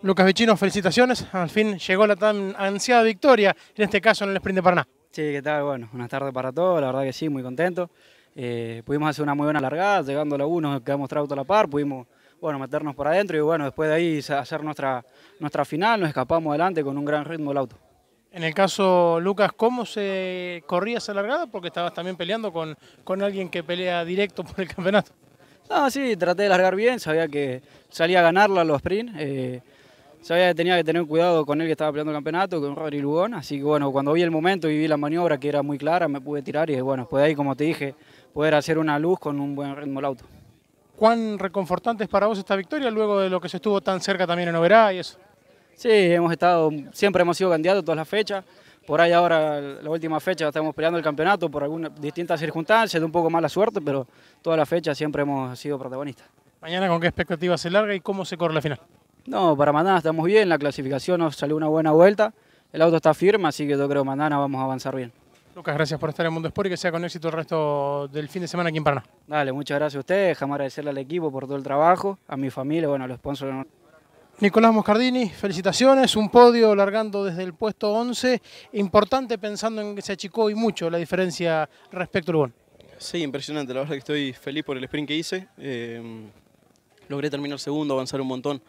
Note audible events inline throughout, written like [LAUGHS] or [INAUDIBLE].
Lucas Vichino, felicitaciones. Al fin llegó la tan ansiada victoria, en este caso en el sprint de Paraná. Sí, ¿qué tal? Bueno, una tarde para todos. La verdad que sí, muy contento. Eh, pudimos hacer una muy buena largada, llegando a la 1, quedamos trauto a la par, pudimos bueno, meternos por adentro y bueno, después de ahí hacer nuestra, nuestra final, nos escapamos adelante con un gran ritmo del auto. En el caso, Lucas, ¿cómo se corría esa largada? Porque estabas también peleando con, alguien que pelea directo por el campeonato. Ah, sí, traté de largar bien, sabía que salía a ganarla los sprint. Eh, Sabía que tenía que tener cuidado con él que estaba peleando el campeonato, con Rodri Lugón, así que bueno, cuando vi el momento y vi la maniobra que era muy clara, me pude tirar y bueno, después de ahí, como te dije, poder hacer una luz con un buen ritmo el auto. ¿Cuán reconfortante es para vos esta victoria luego de lo que se estuvo tan cerca también en Oberá y eso? Sí, hemos estado, siempre hemos sido candidatos todas las fechas, por ahí ahora la última fecha estamos peleando el campeonato por algunas distintas circunstancias, de un poco mala suerte, pero toda la fecha siempre hemos sido protagonistas. Mañana con qué expectativas se larga y cómo se corre la final. No, para Mandana estamos bien, la clasificación nos salió una buena vuelta, el auto está firme, así que yo creo que Mandana vamos a avanzar bien. Lucas, gracias por estar en Mundo Sport y que sea con éxito el resto del fin de semana aquí en Paraná. Dale, muchas gracias a ustedes, jamás agradecerle al equipo por todo el trabajo, a mi familia, bueno, a los sponsors. Nicolás Moscardini, felicitaciones, un podio largando desde el puesto 11, importante pensando en que se achicó y mucho la diferencia respecto al Urbón. Sí, impresionante, la verdad que estoy feliz por el sprint que hice, eh, logré terminar segundo, avanzar un montón.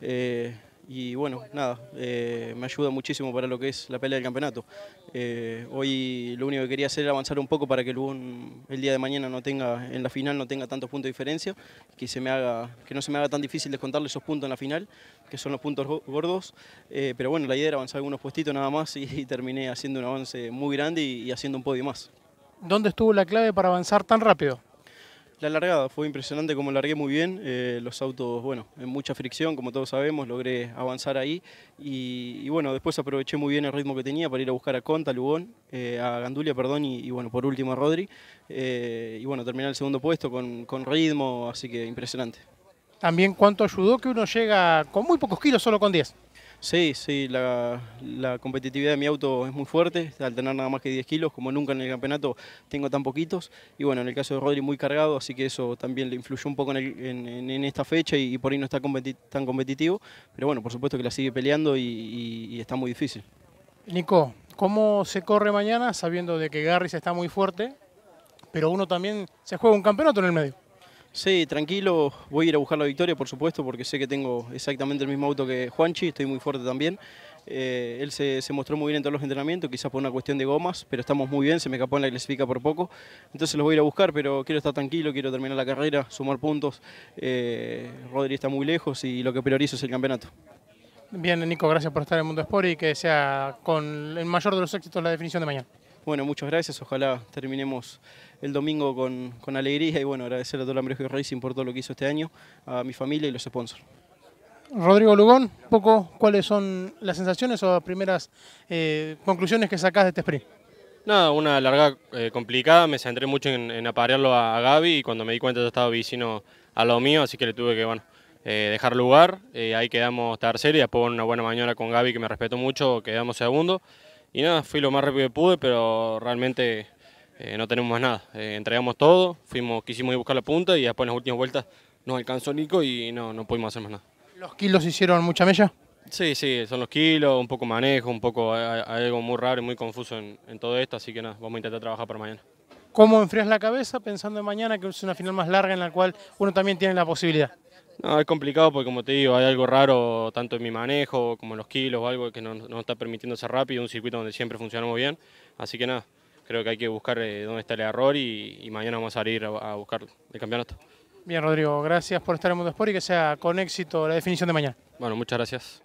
Eh, y bueno, nada, eh, me ayuda muchísimo para lo que es la pelea del campeonato. Eh, hoy lo único que quería hacer era avanzar un poco para que el día de mañana no tenga, en la final no tenga tantos puntos de diferencia, que, se me haga, que no se me haga tan difícil descontarle esos puntos en la final, que son los puntos gordos, pero bueno, la idea era avanzar algunos puestitos nada más [LAUGHS] y, terminé haciendo un avance muy grande y, y haciendo un podio más. ¿Dónde estuvo la clave para avanzar tan rápido? La largada fue impresionante como largué muy bien, eh, los autos, bueno, en mucha fricción, como todos sabemos, logré avanzar ahí y, bueno, después aproveché muy bien el ritmo que tenía para ir a buscar a Conta, a Lugón, eh, a Gandulia, perdón, y, bueno, por último a Rodri eh, y bueno, terminar el segundo puesto con, con ritmo, así que impresionante. También cuánto ayudó que uno llega con muy pocos kilos, solo con 10. Sí, sí, la, competitividad de mi auto es muy fuerte, al tener nada más que 10 kilos, como nunca en el campeonato tengo tan poquitos, y bueno, en el caso de Rodri muy cargado, así que eso también le influyó un poco en, esta fecha y, por ahí no está tan competitivo, pero bueno, por supuesto que la sigue peleando y, y, está muy difícil. Nico, ¿cómo se corre mañana sabiendo de que Garris está muy fuerte, pero uno también se juega un campeonato en el medio? Sí, tranquilo, voy a ir a buscar la victoria, por supuesto, porque sé que tengo exactamente el mismo auto que Juanchi, estoy muy fuerte también. Eh, él se, mostró muy bien en todos los entrenamientos, quizás por una cuestión de gomas, pero estamos muy bien, se me escapó en la clasifica por poco. Entonces los voy a ir a buscar, pero quiero estar tranquilo, quiero terminar la carrera, sumar puntos. Eh, Rodri está muy lejos y lo que priorizo es el campeonato. Bien, Nico, gracias por estar en Mundo Sport y que sea con el mayor de los éxitos la definición de mañana. Bueno, muchas gracias. Ojalá terminemos el domingo con, con alegría y bueno, agradecer a todo el Ambrosio Racing por todo lo que hizo este año, a mi familia y los sponsors. Rodrigo Lugón, poco cuáles son las sensaciones o las primeras eh, conclusiones que sacás de este sprint. Nada, una larga eh, complicada, me centré mucho en, aparearlo a, Gaby y cuando me di cuenta yo estaba vicino a lo mío, así que le tuve que bueno, eh, dejar lugar, ahí quedamos tercero y después una buena mañana con Gaby que me respetó mucho, quedamos segundo y nada, fui lo más rápido que pude, pero realmente eh, no tenemos más nada. Eh, entregamos todo, fuimos, quisimos ir a buscar la punta y después en las últimas vueltas nos alcanzó Nico y no, no pudimos hacer más nada. ¿Los kilos hicieron mucha mella? Sí, sí, son los kilos, un poco manejo, un poco algo muy raro y muy confuso en, todo esto, así que nada, vamos a intentar trabajar para mañana. ¿Cómo enfrías la cabeza pensando en mañana, que es una final más larga en la cual uno también tiene la posibilidad? No, es complicado porque como te digo, hay algo raro tanto en mi manejo como en los kilos o algo que no nos está permitiendo ser rápido, un circuito donde siempre funcionamos bien. Así que nada, creo que hay que buscar eh, dónde está el error y, mañana vamos a salir a, a, buscar el campeonato. Bien, Rodrigo, gracias por estar en Mundo Sport y que sea con éxito la definición de mañana. Bueno, muchas gracias.